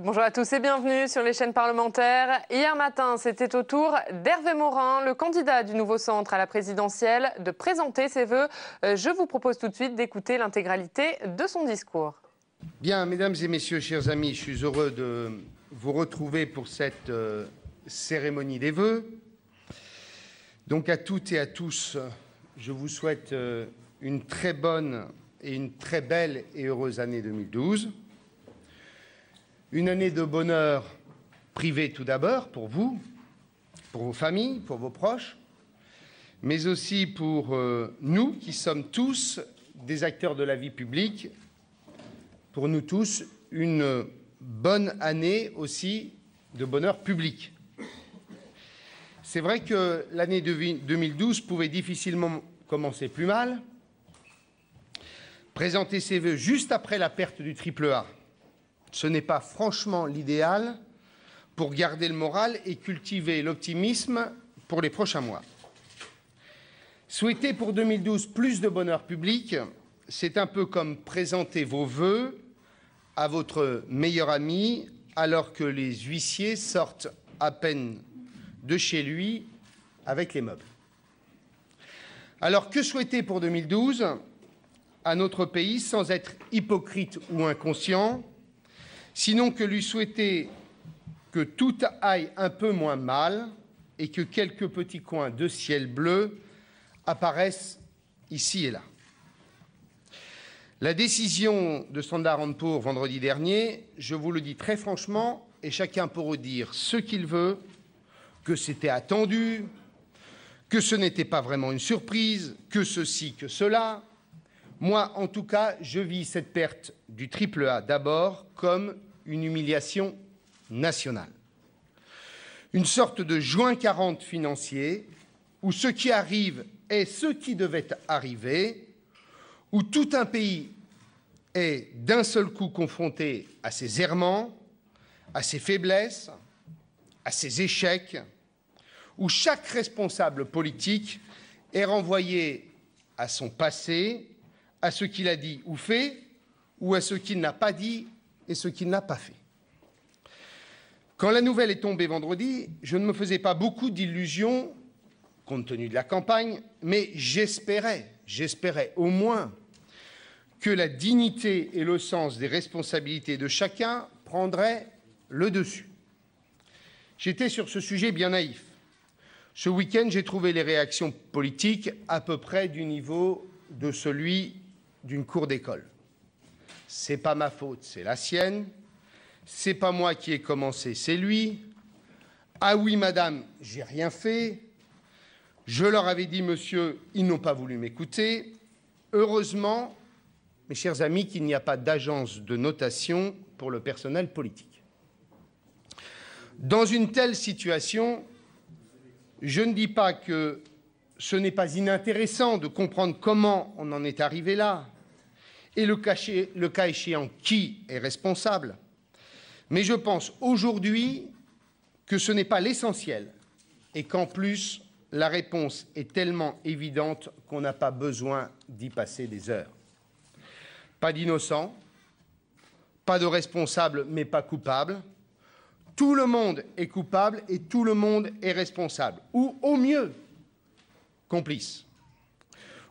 Bonjour à tous et bienvenue sur les chaînes parlementaires. Hier matin, c'était au tour d'Hervé Morin, le candidat du nouveau centre à la présidentielle, de présenter ses voeux. Euh, je vous propose tout de suite d'écouter l'intégralité de son discours. Bien, mesdames et messieurs, chers amis, je suis heureux de vous retrouver pour cette euh, cérémonie des vœux. Donc à toutes et à tous, je vous souhaite euh, une très bonne et une très belle et heureuse année 2012. Une année de bonheur privé tout d'abord pour vous, pour vos familles, pour vos proches, mais aussi pour euh, nous qui sommes tous des acteurs de la vie publique, pour nous tous une bonne année aussi de bonheur public. C'est vrai que l'année 2012 pouvait difficilement commencer plus mal. Présenter ses vœux juste après la perte du triple A, ce n'est pas franchement l'idéal pour garder le moral et cultiver l'optimisme pour les prochains mois. Souhaiter pour 2012 plus de bonheur public, c'est un peu comme présenter vos vœux à votre meilleur ami alors que les huissiers sortent à peine de chez lui avec les meubles. Alors que souhaiter pour 2012 à notre pays sans être hypocrite ou inconscient, sinon que lui souhaiter que tout aille un peu moins mal et que quelques petits coins de ciel bleu apparaissent ici et là. La décision de Standard Poor's vendredi dernier, je vous le dis très franchement, et chacun pourra dire ce qu'il veut, que c'était attendu, que ce n'était pas vraiment une surprise, que ceci, que cela. Moi, en tout cas, je vis cette perte du triple A d'abord comme une humiliation nationale. Une sorte de juin 40 financier où ce qui arrive est ce qui devait arriver, où tout un pays est d'un seul coup confronté à ses errements, à ses faiblesses, à ses échecs, où chaque responsable politique est renvoyé à son passé, à ce qu'il a dit ou fait, ou à ce qu'il n'a pas dit et ce qu'il n'a pas fait. Quand la nouvelle est tombée vendredi, je ne me faisais pas beaucoup d'illusions, compte tenu de la campagne, mais j'espérais, j'espérais au moins que la dignité et le sens des responsabilités de chacun prendraient le dessus. J'étais sur ce sujet bien naïf. Ce week-end, j'ai trouvé les réactions politiques à peu près du niveau de celui d'une cour d'école. C'est pas ma faute, c'est la sienne. C'est pas moi qui ai commencé, c'est lui. Ah oui, madame, j'ai rien fait. Je leur avais dit, monsieur, ils n'ont pas voulu m'écouter. Heureusement, mes chers amis, qu'il n'y a pas d'agence de notation pour le personnel politique. Dans une telle situation, je ne dis pas que ce n'est pas inintéressant de comprendre comment on en est arrivé là, et le, cas échéant, qui est responsable. Mais je pense aujourd'hui que ce n'est pas l'essentiel, et qu'en plus, la réponse est tellement évidente qu'on n'a pas besoin d'y passer des heures. Pas d'innocents, pas de responsables mais pas coupables, tout le monde est coupable et tout le monde est responsable, ou au mieux complice.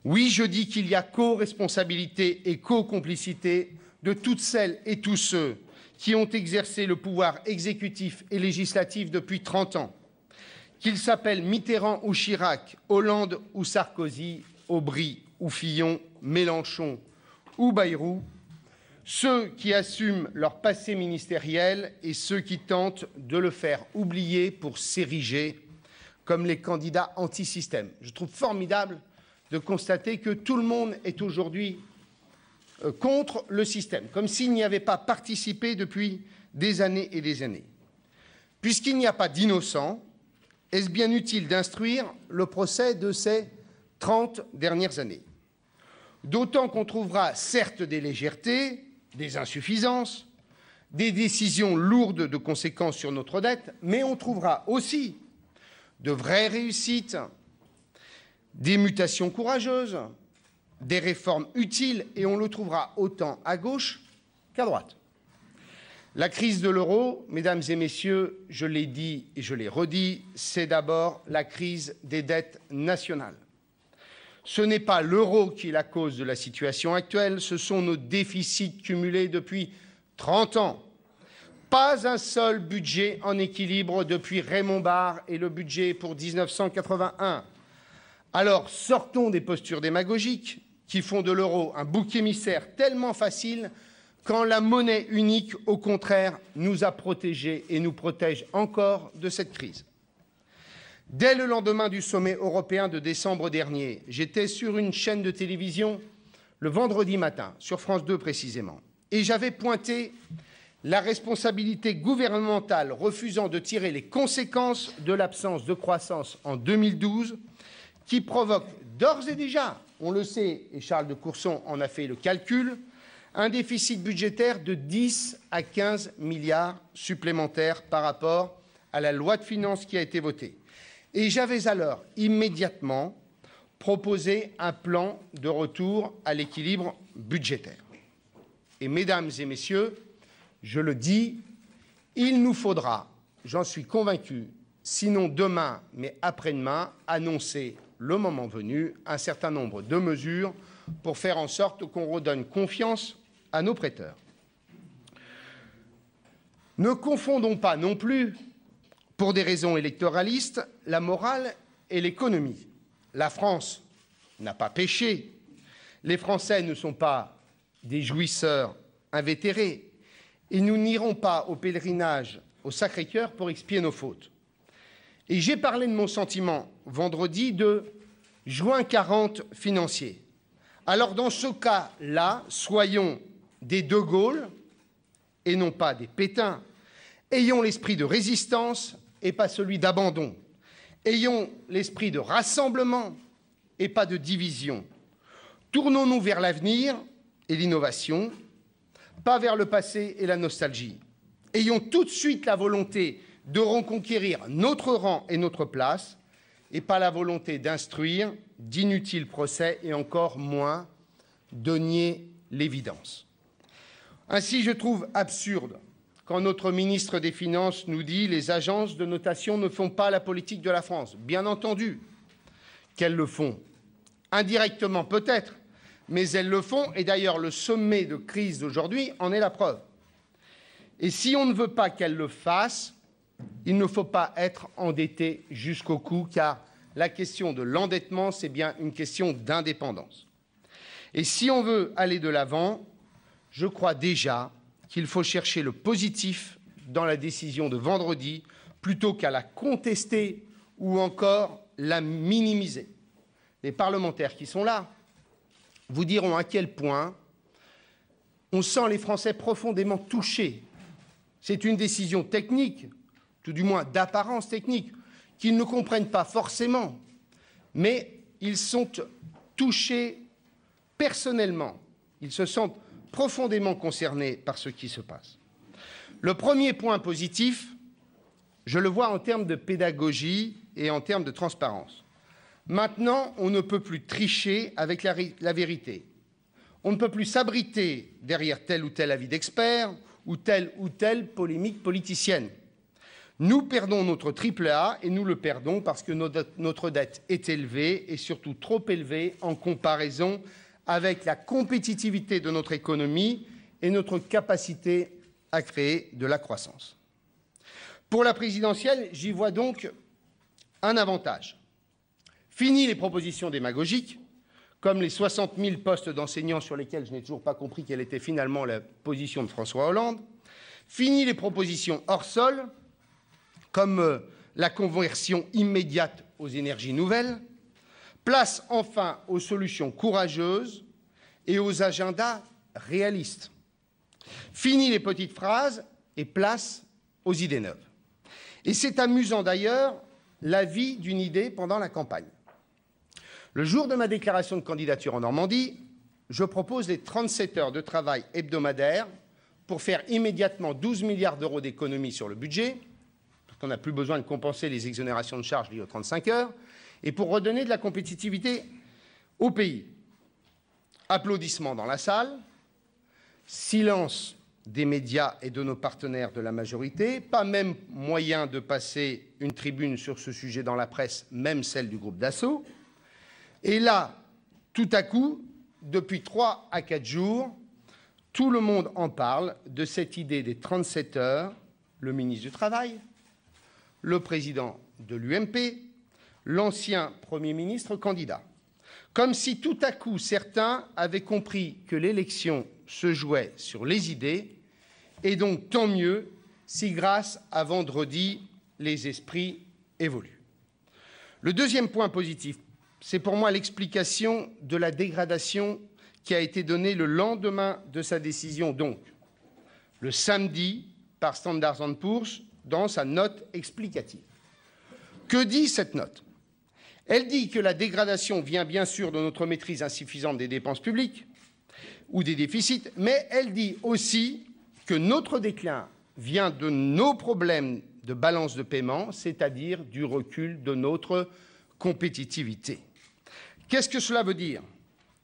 Oui, je dis qu'il y a co-responsabilité et co-complicité de toutes celles et tous ceux qui ont exercé le pouvoir exécutif et législatif depuis 30 ans, qu'ils s'appellent Mitterrand ou Chirac, Hollande ou Sarkozy, Aubry ou Fillon, Mélenchon ou Bayrou, ceux qui assument leur passé ministériel et ceux qui tentent de le faire oublier pour s'ériger comme les candidats anti-système. Je trouve formidable de constater que tout le monde est aujourd'hui euh, contre le système, comme s'il n'y avait pas participé depuis des années et des années. Puisqu'il n'y a pas d'innocents, est-ce bien utile d'instruire le procès de ces 30 dernières années D'autant qu'on trouvera certes des légèretés, des insuffisances, des décisions lourdes de conséquences sur notre dette, mais on trouvera aussi de vraies réussites, des mutations courageuses, des réformes utiles, et on le trouvera autant à gauche qu'à droite. La crise de l'euro, mesdames et messieurs, je l'ai dit et je l'ai redit, c'est d'abord la crise des dettes nationales. Ce n'est pas l'euro qui est la cause de la situation actuelle, ce sont nos déficits cumulés depuis 30 ans. Pas un seul budget en équilibre depuis Raymond Barre et le budget pour 1981. Alors sortons des postures démagogiques qui font de l'euro un bouc émissaire tellement facile quand la monnaie unique, au contraire, nous a protégés et nous protège encore de cette crise. Dès le lendemain du sommet européen de décembre dernier, j'étais sur une chaîne de télévision le vendredi matin, sur France 2 précisément, et j'avais pointé la responsabilité gouvernementale refusant de tirer les conséquences de l'absence de croissance en 2012 qui provoque d'ores et déjà, on le sait, et Charles de Courson en a fait le calcul, un déficit budgétaire de 10 à 15 milliards supplémentaires par rapport à la loi de finances qui a été votée. Et j'avais alors immédiatement proposé un plan de retour à l'équilibre budgétaire. Et mesdames et messieurs, je le dis, il nous faudra, j'en suis convaincu, sinon demain, mais après-demain, annoncer le moment venu un certain nombre de mesures pour faire en sorte qu'on redonne confiance à nos prêteurs. Ne confondons pas non plus, pour des raisons électoralistes, la morale et l'économie. La France n'a pas péché. Les Français ne sont pas des jouisseurs invétérés. Et nous n'irons pas au pèlerinage au Sacré-Cœur pour expier nos fautes. Et j'ai parlé de mon sentiment vendredi de juin 40 financier. Alors dans ce cas-là, soyons des De Gaulle et non pas des Pétains. Ayons l'esprit de résistance et pas celui d'abandon. Ayons l'esprit de rassemblement et pas de division. Tournons-nous vers l'avenir et l'innovation, pas vers le passé et la nostalgie. Ayons tout de suite la volonté de reconquérir notre rang et notre place, et pas la volonté d'instruire d'inutiles procès et encore moins de nier l'évidence. Ainsi, je trouve absurde quand notre ministre des Finances nous dit les agences de notation ne font pas la politique de la France. Bien entendu qu'elles le font. Indirectement peut-être, mais elles le font, et d'ailleurs le sommet de crise d'aujourd'hui en est la preuve. Et si on ne veut pas qu'elles le fassent, il ne faut pas être endetté jusqu'au cou, car la question de l'endettement, c'est bien une question d'indépendance. Et si on veut aller de l'avant, je crois déjà qu'il faut chercher le positif dans la décision de vendredi plutôt qu'à la contester ou encore la minimiser. Les parlementaires qui sont là vous diront à quel point on sent les Français profondément touchés. C'est une décision technique, tout du moins d'apparence technique, qu'ils ne comprennent pas forcément, mais ils sont touchés personnellement. Ils se sentent profondément concernés par ce qui se passe. Le premier point positif, je le vois en termes de pédagogie et en termes de transparence. Maintenant, on ne peut plus tricher avec la, vérité. On ne peut plus s'abriter derrière tel ou tel avis d'expert ou telle ou telle polémique politicienne. Nous perdons notre triple A et nous le perdons parce que notre dette est élevée et surtout trop élevée en comparaison avec la compétitivité de notre économie et notre capacité à créer de la croissance. Pour la présidentielle, j'y vois donc un avantage. Fini les propositions démagogiques, comme les 60 000 postes d'enseignants sur lesquels je n'ai toujours pas compris quelle était finalement la position de François Hollande. Fini les propositions hors sol, comme euh, la conversion immédiate aux énergies nouvelles. Place enfin aux solutions courageuses et aux agendas réalistes. Fini les petites phrases et place aux idées neuves. Et c'est amusant d'ailleurs la vie d'une idée pendant la campagne. Le jour de ma déclaration de candidature en Normandie, je propose les 37 heures de travail hebdomadaires pour faire immédiatement 12 milliards d'euros d'économies sur le budget, parce qu'on n'a plus besoin de compenser les exonérations de charges liées aux 35 heures, et pour redonner de la compétitivité au pays. Applaudissements dans la salle, silence des médias et de nos partenaires de la majorité, pas même moyen de passer une tribune sur ce sujet dans la presse, même celle du groupe d'assaut. Et là, tout à coup, depuis trois à quatre jours, tout le monde en parle de cette idée des 37 heures, le ministre du Travail, le président de l'UMP, l'ancien Premier ministre candidat. Comme si tout à coup certains avaient compris que l'élection se jouait sur les idées, et donc tant mieux si grâce à vendredi, les esprits évoluent. Le deuxième point positif, c'est pour moi l'explication de la dégradation qui a été donnée le lendemain de sa décision, donc le samedi, par Standard Poor's dans sa note explicative. Que dit cette note elle dit que la dégradation vient bien sûr de notre maîtrise insuffisante des dépenses publiques ou des déficits, mais elle dit aussi que notre déclin vient de nos problèmes de balance de paiement, c'est-à-dire du recul de notre compétitivité. Qu'est-ce que cela veut dire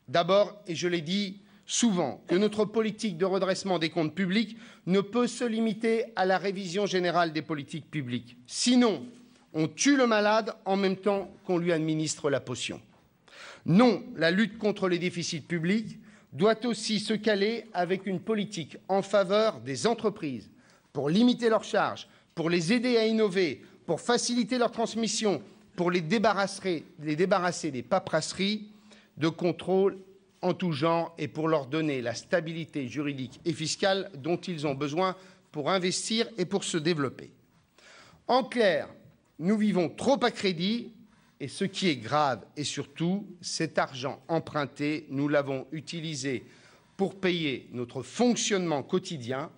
D'abord, et je l'ai dit souvent, que notre politique de redressement des comptes publics ne peut se limiter à la révision générale des politiques publiques. Sinon, on tue le malade en même temps qu'on lui administre la potion. Non, la lutte contre les déficits publics doit aussi se caler avec une politique en faveur des entreprises pour limiter leurs charges, pour les aider à innover, pour faciliter leur transmission, pour les débarrasser, des paperasseries de contrôle en tout genre et pour leur donner la stabilité juridique et fiscale dont ils ont besoin pour investir et pour se développer. En clair, nous vivons trop à crédit et ce qui est grave et surtout, cet argent emprunté, nous l'avons utilisé pour payer notre fonctionnement quotidien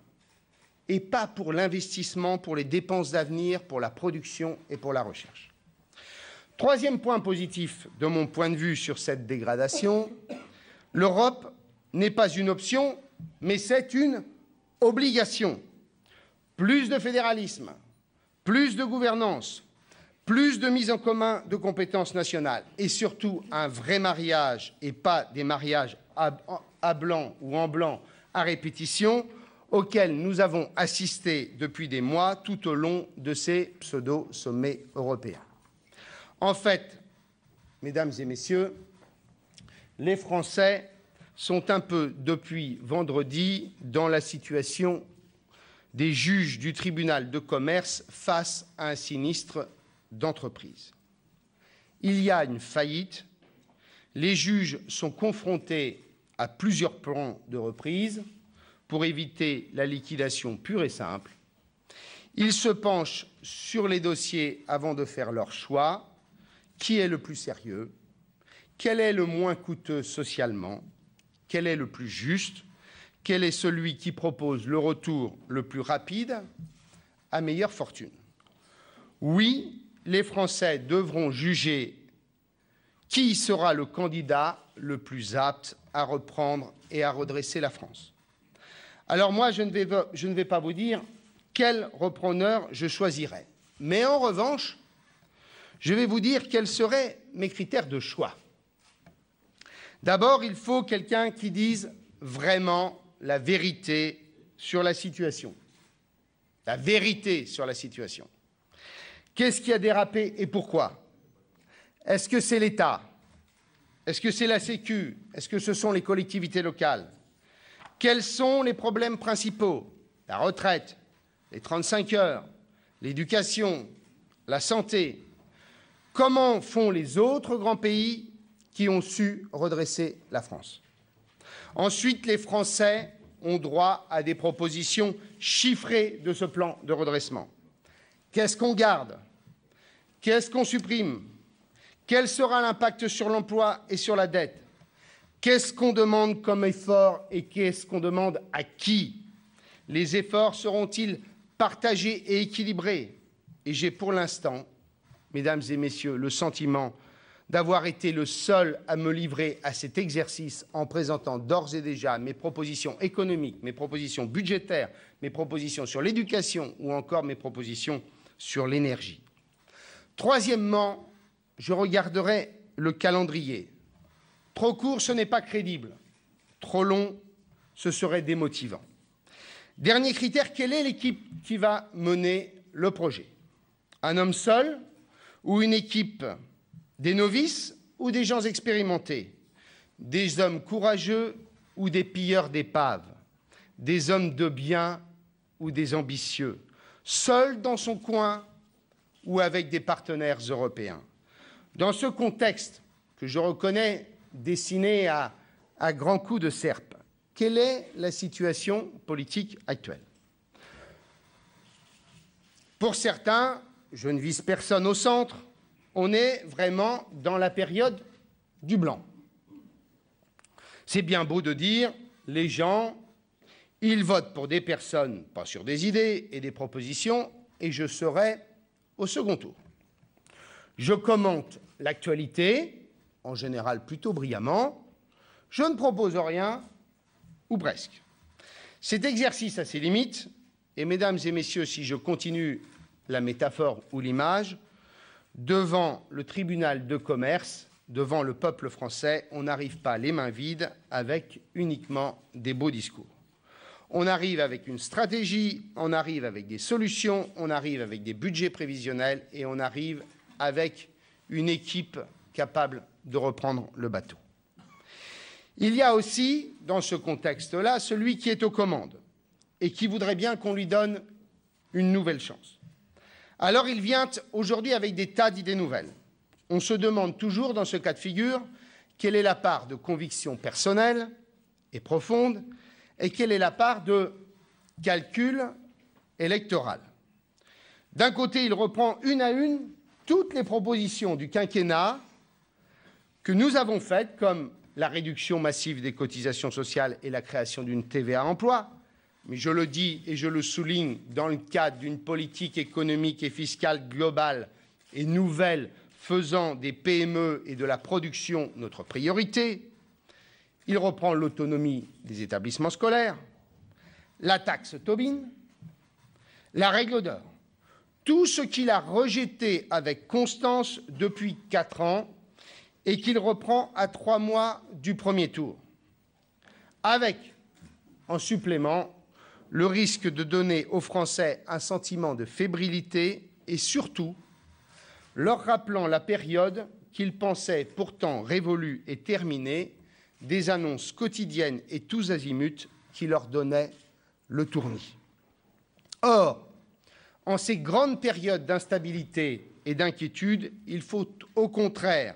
et pas pour l'investissement, pour les dépenses d'avenir, pour la production et pour la recherche. Troisième point positif de mon point de vue sur cette dégradation, l'Europe n'est pas une option, mais c'est une obligation. Plus de fédéralisme, plus de gouvernance, plus de mise en commun de compétences nationales et surtout un vrai mariage et pas des mariages à, blanc ou en blanc à répétition auxquels nous avons assisté depuis des mois tout au long de ces pseudo-sommets européens. En fait, mesdames et messieurs, les Français sont un peu depuis vendredi dans la situation des juges du tribunal de commerce face à un sinistre d'entreprise. Il y a une faillite. Les juges sont confrontés à plusieurs plans de reprise pour éviter la liquidation pure et simple. Ils se penchent sur les dossiers avant de faire leur choix. Qui est le plus sérieux Quel est le moins coûteux socialement Quel est le plus juste Quel est celui qui propose le retour le plus rapide à meilleure fortune Oui, les Français devront juger qui sera le candidat le plus apte à reprendre et à redresser la France. Alors moi, je ne vais, pas vous dire quel repreneur je choisirais. Mais en revanche, je vais vous dire quels seraient mes critères de choix. D'abord, il faut quelqu'un qui dise vraiment la vérité sur la situation. La vérité sur la situation. Qu'est-ce qui a dérapé et pourquoi Est-ce que c'est l'État Est-ce que c'est la Sécu Est-ce que ce sont les collectivités locales Quels sont les problèmes principaux La retraite, les 35 heures, l'éducation, la santé. Comment font les autres grands pays qui ont su redresser la France Ensuite, les Français ont droit à des propositions chiffrées de ce plan de redressement. Qu'est-ce qu'on garde Qu'est-ce qu'on supprime Quel sera l'impact sur l'emploi et sur la dette Qu'est-ce qu'on demande comme effort et qu'est-ce qu'on demande à qui Les efforts seront-ils partagés et équilibrés Et j'ai pour l'instant, mesdames et messieurs, le sentiment d'avoir été le seul à me livrer à cet exercice en présentant d'ores et déjà mes propositions économiques, mes propositions budgétaires, mes propositions sur l'éducation ou encore mes propositions sur l'énergie. Troisièmement, je regarderai le calendrier. Trop court, ce n'est pas crédible. Trop long, ce serait démotivant. Dernier critère, quelle est l'équipe qui va mener le projet Un homme seul ou une équipe Des novices ou des gens expérimentés Des hommes courageux ou des pilleurs d'épaves Des hommes de bien ou des ambitieux seul dans son coin ou avec des partenaires européens. Dans ce contexte, que je reconnais dessiné à, grands coups de serpe, quelle est la situation politique actuelle Pour certains, je ne vise personne au centre, on est vraiment dans la période du blanc. C'est bien beau de dire les gens il vote pour des personnes, pas sur des idées et des propositions, et je serai au second tour. Je commente l'actualité, en général plutôt brillamment. Je ne propose rien, ou presque. Cet exercice a ses limites, et mesdames et messieurs, si je continue la métaphore ou l'image, devant le tribunal de commerce, devant le peuple français, on n'arrive pas les mains vides avec uniquement des beaux discours. On arrive avec une stratégie, on arrive avec des solutions, on arrive avec des budgets prévisionnels et on arrive avec une équipe capable de reprendre le bateau. Il y a aussi, dans ce contexte-là, celui qui est aux commandes et qui voudrait bien qu'on lui donne une nouvelle chance. Alors il vient aujourd'hui avec des tas d'idées nouvelles. On se demande toujours, dans ce cas de figure, quelle est la part de conviction personnelle et profonde et quelle est la part de calcul électoral. D'un côté, il reprend une à une toutes les propositions du quinquennat que nous avons faites, comme la réduction massive des cotisations sociales et la création d'une TVA emploi. Mais je le dis et je le souligne dans le cadre d'une politique économique et fiscale globale et nouvelle faisant des PME et de la production notre priorité, il reprend l'autonomie des établissements scolaires, la taxe Tobin, la règle d'or, tout ce qu'il a rejeté avec constance depuis quatre ans et qu'il reprend à trois mois du premier tour, avec en supplément le risque de donner aux Français un sentiment de fébrilité et surtout leur rappelant la période qu'ils pensaient pourtant révolue et terminée des annonces quotidiennes et tous azimuts qui leur donnaient le tournis. Or, en ces grandes périodes d'instabilité et d'inquiétude, il faut au contraire,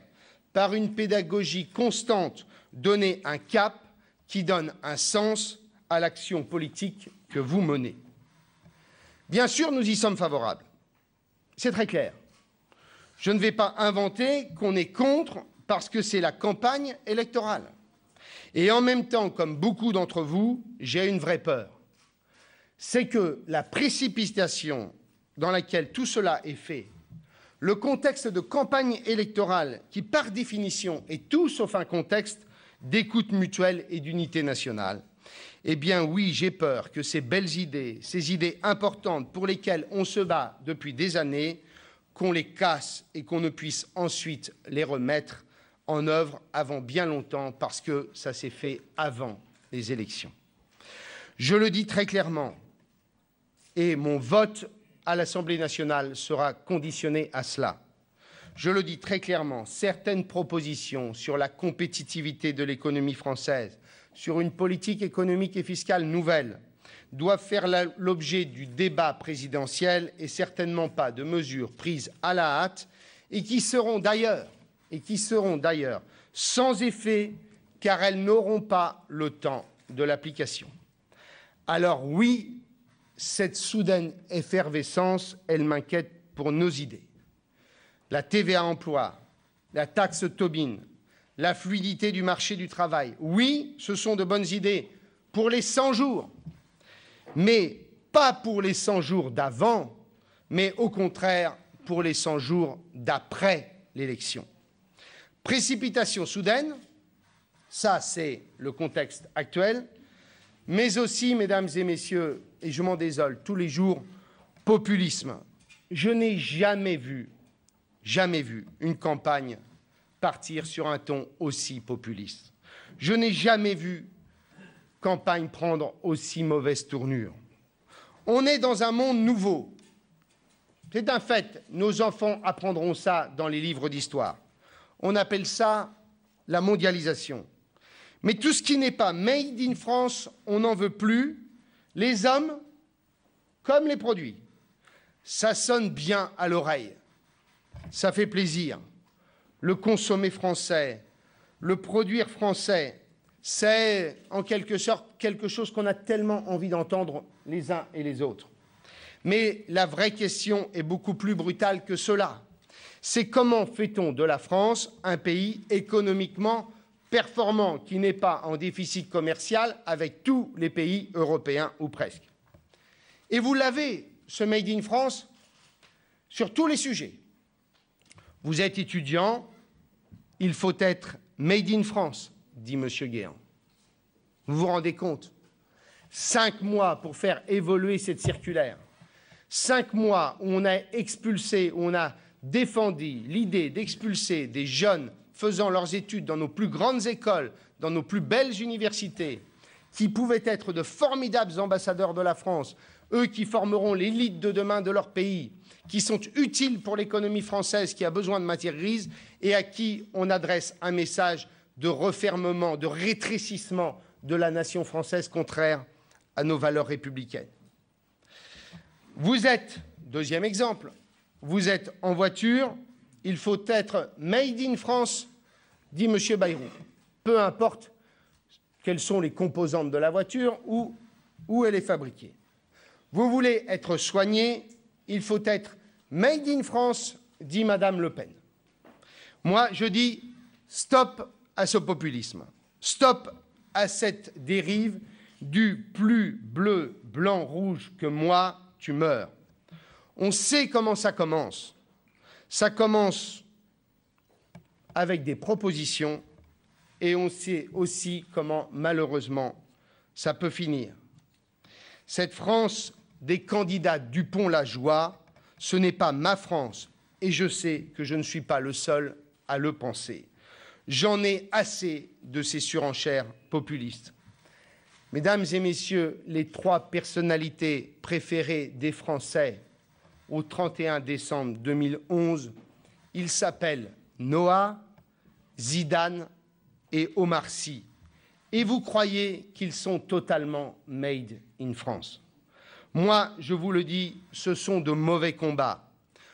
par une pédagogie constante, donner un cap qui donne un sens à l'action politique que vous menez. Bien sûr, nous y sommes favorables. C'est très clair. Je ne vais pas inventer qu'on est contre parce que c'est la campagne électorale. Et en même temps, comme beaucoup d'entre vous, j'ai une vraie peur. C'est que la précipitation dans laquelle tout cela est fait, le contexte de campagne électorale, qui par définition est tout sauf un contexte d'écoute mutuelle et d'unité nationale, eh bien oui, j'ai peur que ces belles idées, ces idées importantes pour lesquelles on se bat depuis des années, qu'on les casse et qu'on ne puisse ensuite les remettre en œuvre avant bien longtemps parce que ça s'est fait avant les élections. Je le dis très clairement, et mon vote à l'Assemblée nationale sera conditionné à cela. Je le dis très clairement, certaines propositions sur la compétitivité de l'économie française, sur une politique économique et fiscale nouvelle, doivent faire l'objet du débat présidentiel et certainement pas de mesures prises à la hâte et qui seront d'ailleurs et qui seront d'ailleurs sans effet car elles n'auront pas le temps de l'application. Alors oui, cette soudaine effervescence, elle m'inquiète pour nos idées. La TVA emploi, la taxe Tobin, la fluidité du marché du travail. Oui, ce sont de bonnes idées pour les 100 jours, mais pas pour les 100 jours d'avant, mais au contraire pour les 100 jours d'après l'élection. Précipitation soudaine, ça c'est le contexte actuel, mais aussi, mesdames et messieurs, et je m'en désole tous les jours, populisme. Je n'ai jamais vu, jamais vu une campagne partir sur un ton aussi populiste. Je n'ai jamais vu campagne prendre aussi mauvaise tournure. On est dans un monde nouveau. C'est un fait. Nos enfants apprendront ça dans les livres d'histoire. On appelle ça la mondialisation. Mais tout ce qui n'est pas made in France, on n'en veut plus. Les hommes comme les produits. Ça sonne bien à l'oreille. Ça fait plaisir. Le consommer français, le produire français, c'est en quelque sorte quelque chose qu'on a tellement envie d'entendre les uns et les autres. Mais la vraie question est beaucoup plus brutale que cela c'est comment fait-on de la France un pays économiquement performant qui n'est pas en déficit commercial avec tous les pays européens ou presque. Et vous l'avez, ce Made in France, sur tous les sujets. Vous êtes étudiant, il faut être Made in France, dit M. Guéant. Vous vous rendez compte Cinq mois pour faire évoluer cette circulaire. Cinq mois où on a expulsé, où on a défendit l'idée d'expulser des jeunes faisant leurs études dans nos plus grandes écoles, dans nos plus belles universités, qui pouvaient être de formidables ambassadeurs de la France, eux qui formeront l'élite de demain de leur pays, qui sont utiles pour l'économie française qui a besoin de matières grises et à qui on adresse un message de refermement, de rétrécissement de la nation française contraire à nos valeurs républicaines. Vous êtes, deuxième exemple, vous êtes en voiture, il faut être made in France, dit M. Bayrou. Peu importe quelles sont les composantes de la voiture ou où elle est fabriquée. Vous voulez être soigné, il faut être made in France, dit Mme Le Pen. Moi, je dis stop à ce populisme, stop à cette dérive du plus bleu, blanc, rouge que moi, tu meurs. On sait comment ça commence. Ça commence avec des propositions et on sait aussi comment, malheureusement, ça peut finir. Cette France des candidats dupont Joie, ce n'est pas ma France et je sais que je ne suis pas le seul à le penser. J'en ai assez de ces surenchères populistes. Mesdames et messieurs, les trois personnalités préférées des Français au 31 décembre 2011. Ils s'appellent Noah, Zidane et Omar Sy. Et vous croyez qu'ils sont totalement made in France. Moi, je vous le dis, ce sont de mauvais combats.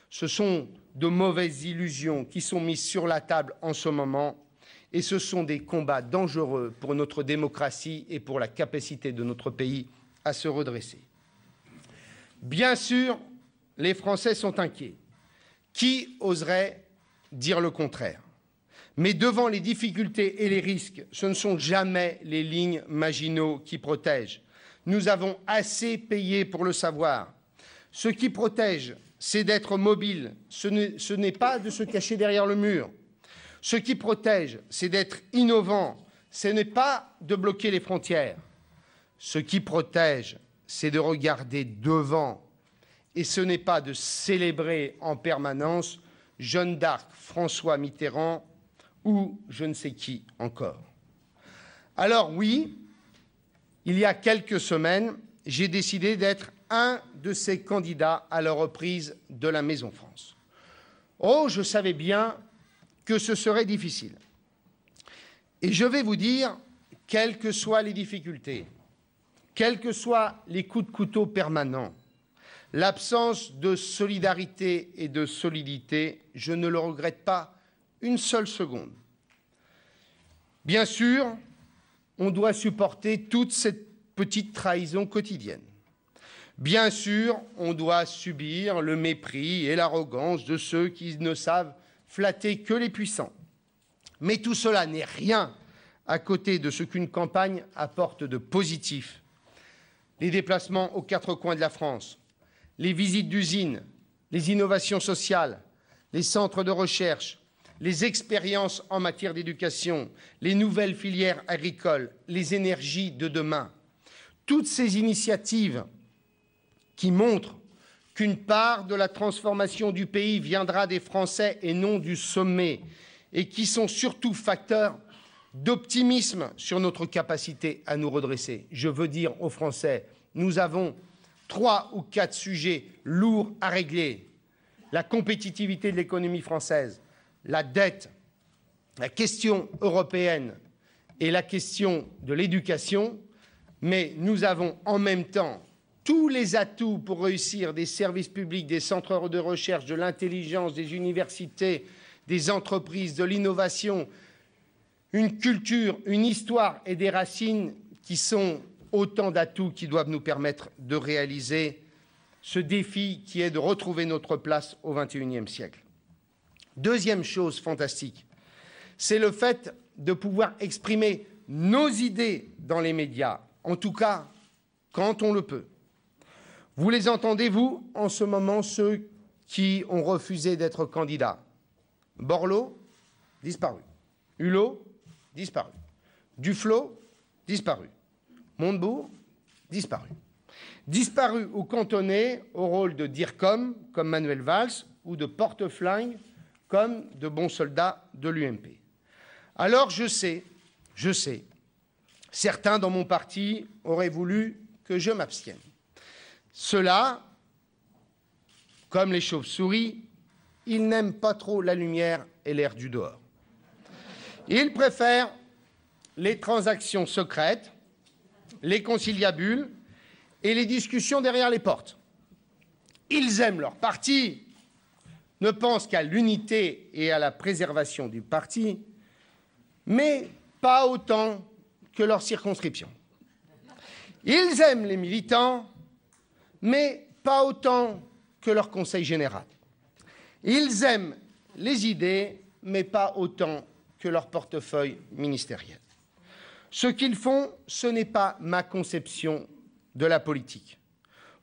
Ce sont de mauvaises illusions qui sont mises sur la table en ce moment. Et ce sont des combats dangereux pour notre démocratie et pour la capacité de notre pays à se redresser. Bien sûr, les Français sont inquiets. Qui oserait dire le contraire Mais devant les difficultés et les risques, ce ne sont jamais les lignes Maginot qui protègent. Nous avons assez payé pour le savoir. Ce qui protège, c'est d'être mobile. Ce n'est pas de se cacher derrière le mur. Ce qui protège, c'est d'être innovant. Ce n'est pas de bloquer les frontières. Ce qui protège, c'est de regarder devant et ce n'est pas de célébrer en permanence Jeanne d'Arc, François Mitterrand ou je ne sais qui encore. Alors oui, il y a quelques semaines, j'ai décidé d'être un de ces candidats à la reprise de la Maison France. Oh, je savais bien que ce serait difficile. Et je vais vous dire, quelles que soient les difficultés, quels que soient les coups de couteau permanents, L'absence de solidarité et de solidité, je ne le regrette pas une seule seconde. Bien sûr, on doit supporter toute cette petite trahison quotidienne. Bien sûr, on doit subir le mépris et l'arrogance de ceux qui ne savent flatter que les puissants. Mais tout cela n'est rien à côté de ce qu'une campagne apporte de positif. Les déplacements aux quatre coins de la France, les visites d'usines, les innovations sociales, les centres de recherche, les expériences en matière d'éducation, les nouvelles filières agricoles, les énergies de demain. Toutes ces initiatives qui montrent qu'une part de la transformation du pays viendra des Français et non du sommet, et qui sont surtout facteurs d'optimisme sur notre capacité à nous redresser. Je veux dire aux Français, nous avons trois ou quatre sujets lourds à régler. La compétitivité de l'économie française, la dette, la question européenne et la question de l'éducation, mais nous avons en même temps tous les atouts pour réussir des services publics, des centres de recherche, de l'intelligence, des universités, des entreprises, de l'innovation, une culture, une histoire et des racines qui sont autant d'atouts qui doivent nous permettre de réaliser ce défi qui est de retrouver notre place au XXIe siècle. Deuxième chose fantastique, c'est le fait de pouvoir exprimer nos idées dans les médias, en tout cas quand on le peut. Vous les entendez, vous, en ce moment, ceux qui ont refusé d'être candidats. Borloo, disparu. Hulot, disparu. Duflot, disparu. Montebourg, disparu. Disparu ou cantonné au rôle de DIRCOM, comme Manuel Valls, ou de porte-flingue, comme de bons soldats de l'UMP. Alors je sais, je sais, certains dans mon parti auraient voulu que je m'abstienne. Cela, comme les chauves-souris, ils n'aiment pas trop la lumière et l'air du dehors. Ils préfèrent les transactions secrètes les conciliabules et les discussions derrière les portes. Ils aiment leur parti, ne pensent qu'à l'unité et à la préservation du parti, mais pas autant que leur circonscription. Ils aiment les militants, mais pas autant que leur conseil général. Ils aiment les idées, mais pas autant que leur portefeuille ministériel. Ce qu'ils font, ce n'est pas ma conception de la politique.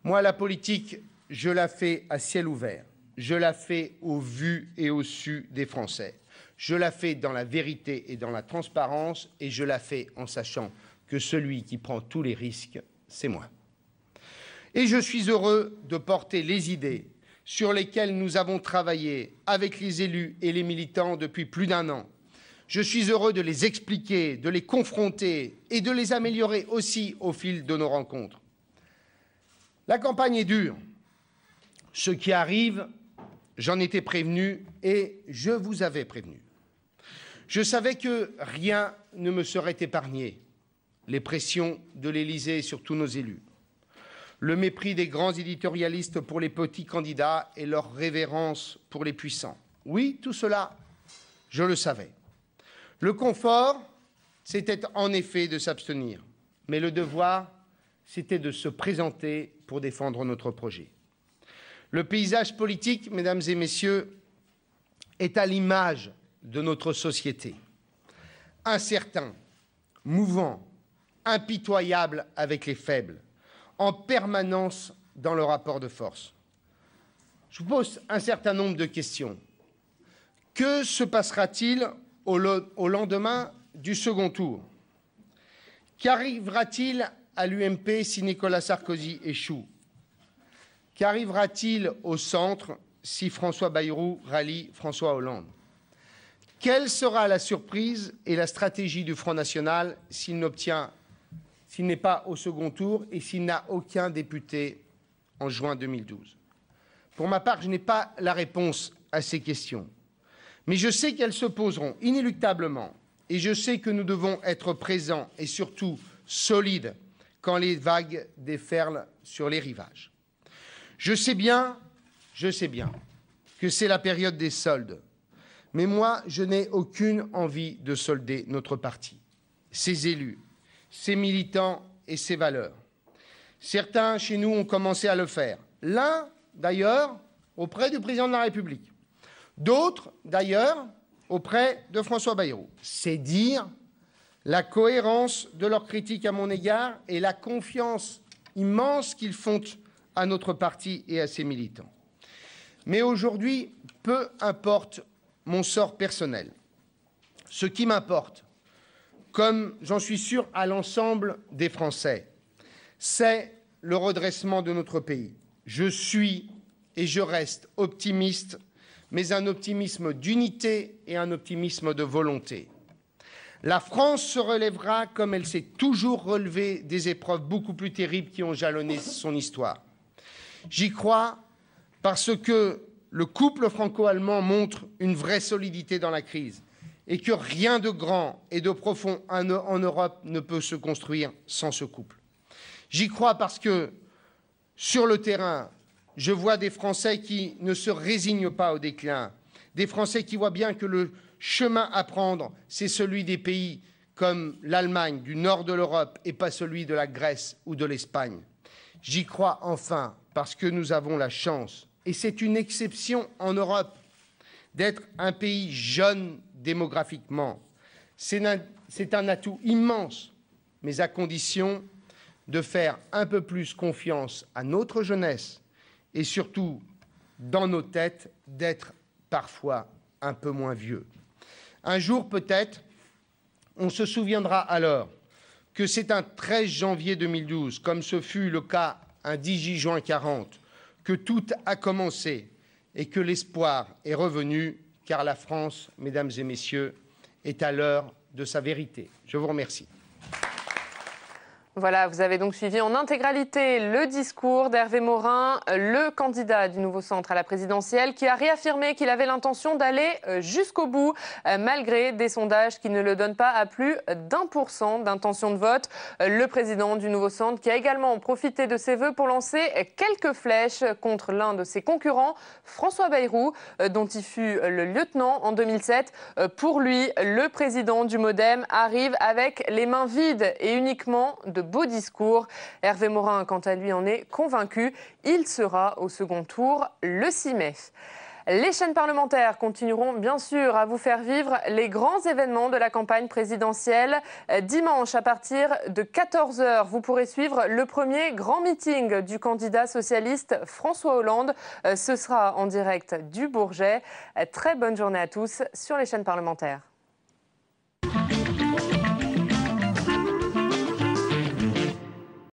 Moi, la politique, je la fais à ciel ouvert. Je la fais au vu et au su des Français. Je la fais dans la vérité et dans la transparence, et je la fais en sachant que celui qui prend tous les risques, c'est moi. Et je suis heureux de porter les idées sur lesquelles nous avons travaillé avec les élus et les militants depuis plus d'un an, je suis heureux de les expliquer, de les confronter et de les améliorer aussi au fil de nos rencontres. La campagne est dure. Ce qui arrive, j'en étais prévenu et je vous avais prévenu. Je savais que rien ne me serait épargné. Les pressions de l'Élysée sur tous nos élus, le mépris des grands éditorialistes pour les petits candidats et leur révérence pour les puissants. Oui, tout cela, je le savais. Le confort, c'était en effet de s'abstenir, mais le devoir, c'était de se présenter pour défendre notre projet. Le paysage politique, mesdames et messieurs, est à l'image de notre société. Incertain, mouvant, impitoyable avec les faibles, en permanence dans le rapport de force. Je vous pose un certain nombre de questions. Que se passera-t-il au, lendemain du second tour. Qu'arrivera-t-il à l'UMP si Nicolas Sarkozy échoue Qu'arrivera-t-il au centre si François Bayrou rallie François Hollande Quelle sera la surprise et la stratégie du Front National s'il n'obtient, s'il n'est pas au second tour et s'il n'a aucun député en juin 2012 Pour ma part, je n'ai pas la réponse à ces questions. Mais je sais qu'elles se poseront inéluctablement et je sais que nous devons être présents et surtout solides quand les vagues déferlent sur les rivages. Je sais bien, je sais bien que c'est la période des soldes, mais moi, je n'ai aucune envie de solder notre parti, ses élus, ses militants et ses valeurs. Certains chez nous ont commencé à le faire. L'un, d'ailleurs, auprès du président de la République. D'autres, d'ailleurs, auprès de François Bayrou. C'est dire la cohérence de leurs critiques à mon égard et la confiance immense qu'ils font à notre parti et à ses militants. Mais aujourd'hui, peu importe mon sort personnel. Ce qui m'importe, comme j'en suis sûr à l'ensemble des Français, c'est le redressement de notre pays. Je suis et je reste optimiste mais un optimisme d'unité et un optimisme de volonté. La France se relèvera comme elle s'est toujours relevée des épreuves beaucoup plus terribles qui ont jalonné son histoire. J'y crois parce que le couple franco-allemand montre une vraie solidité dans la crise et que rien de grand et de profond en Europe ne peut se construire sans ce couple. J'y crois parce que sur le terrain, je vois des Français qui ne se résignent pas au déclin, des Français qui voient bien que le chemin à prendre, c'est celui des pays comme l'Allemagne, du nord de l'Europe, et pas celui de la Grèce ou de l'Espagne. J'y crois enfin parce que nous avons la chance, et c'est une exception en Europe, d'être un pays jeune démographiquement. C'est un, atout immense, mais à condition de faire un peu plus confiance à notre jeunesse et surtout dans nos têtes d'être parfois un peu moins vieux. Un jour peut-être, on se souviendra alors que c'est un 13 janvier 2012, comme ce fut le cas un 10 juin 40, que tout a commencé et que l'espoir est revenu, car la France, mesdames et messieurs, est à l'heure de sa vérité. Je vous remercie. Voilà, vous avez donc suivi en intégralité le discours d'Hervé Morin, le candidat du nouveau centre à la présidentielle, qui a réaffirmé qu'il avait l'intention d'aller euh, jusqu'au bout, euh, malgré des sondages qui ne le donnent pas à plus d'un pour cent d'intention de vote. Euh, le président du nouveau centre qui a également profité de ses voeux pour lancer quelques flèches contre l'un de ses concurrents, François Bayrou, dont il fut le lieutenant en 2007. Pour lui, le président du Modem arrive avec les mains vides et uniquement de beau discours. Hervé Morin, quant à lui, en est convaincu. Il sera au second tour le 6 mai. Les chaînes parlementaires continueront bien sûr à vous faire vivre les grands événements de la campagne présidentielle. Euh, dimanche, à partir de 14h, vous pourrez suivre le premier grand meeting du candidat socialiste François Hollande. Euh, ce sera en direct du Bourget. Euh, très bonne journée à tous sur les chaînes parlementaires.